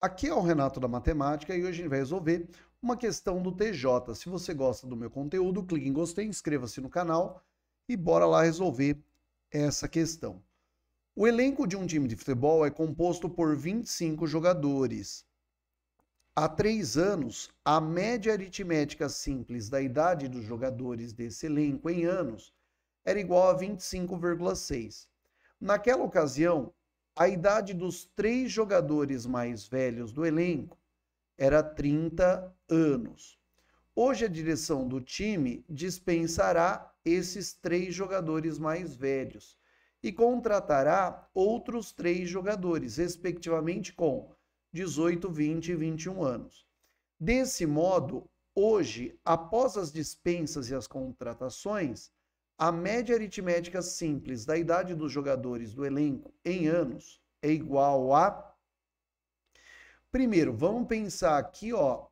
Aqui é o Renato da Matemática e hoje a gente vai resolver uma questão do TJ. Se você gosta do meu conteúdo, clique em gostei, inscreva-se no canal e bora lá resolver essa questão. O elenco de um time de futebol é composto por 25 jogadores. Há três anos, a média aritmética simples da idade dos jogadores desse elenco em anos era igual a 25,6. Naquela ocasião, a idade dos três jogadores mais velhos do elenco era 30 anos. Hoje a direção do time dispensará esses três jogadores mais velhos e contratará outros três jogadores, respectivamente com 18, 20 e 21 anos. Desse modo, hoje, após as dispensas e as contratações, a média aritmética simples da idade dos jogadores do elenco em anos é igual a. Primeiro, vamos pensar aqui, ó,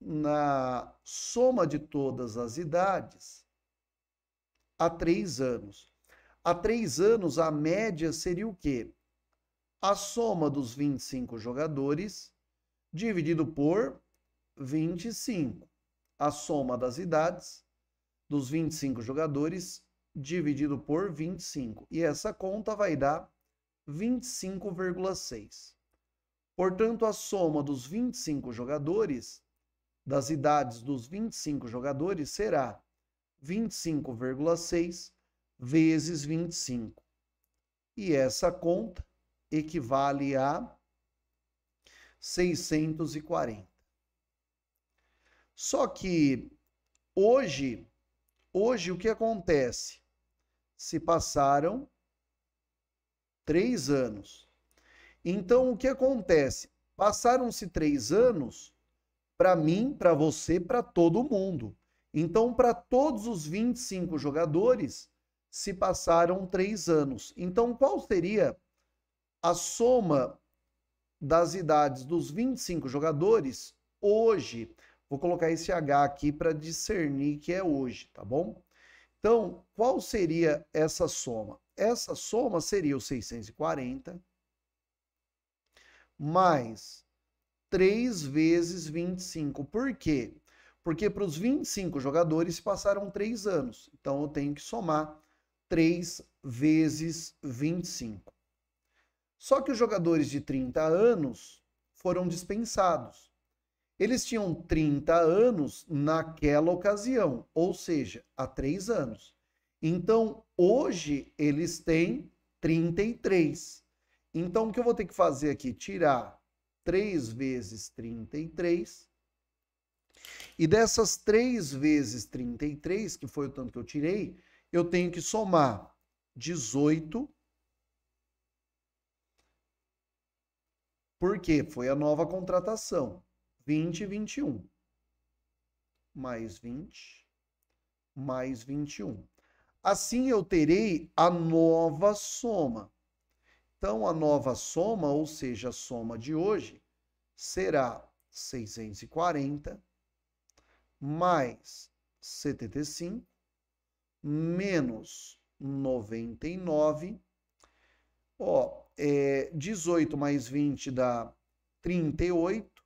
na soma de todas as idades a três anos. Há três anos, a média seria o quê? A soma dos 25 jogadores dividido por 25. A soma das idades dos 25 jogadores dividido por 25. E essa conta vai dar 25,6. Portanto, a soma dos 25 jogadores, das idades dos 25 jogadores, será 25,6 vezes 25. E essa conta equivale a 640. Só que hoje, hoje o que acontece? se passaram três anos. Então, o que acontece? Passaram-se três anos para mim, para você, para todo mundo. Então, para todos os 25 jogadores, se passaram três anos. Então, qual seria a soma das idades dos 25 jogadores hoje? Vou colocar esse H aqui para discernir que é hoje, tá bom? Então, qual seria essa soma? Essa soma seria os 640 mais 3 vezes 25. Por quê? Porque para os 25 jogadores passaram 3 anos. Então, eu tenho que somar 3 vezes 25. Só que os jogadores de 30 anos foram dispensados. Eles tinham 30 anos naquela ocasião, ou seja, há três anos. Então, hoje eles têm 33. Então, o que eu vou ter que fazer aqui? Tirar 3 vezes 33. E dessas 3 vezes 33, que foi o tanto que eu tirei, eu tenho que somar 18. Porque foi a nova contratação. 20, e 21. Mais 20, mais 21. Assim eu terei a nova soma. Então, a nova soma, ou seja, a soma de hoje, será 640 mais 75 menos 99. Ó, é, 18 mais 20 dá 38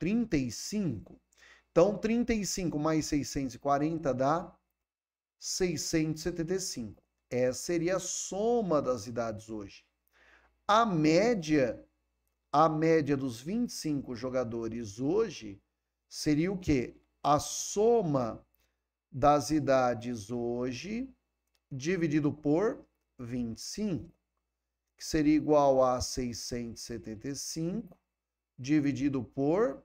35. Então, 35 mais 640 dá 675. Essa seria a soma das idades hoje. A média, a média dos 25 jogadores hoje seria o quê? A soma das idades hoje dividido por 25, que seria igual a 675 dividido por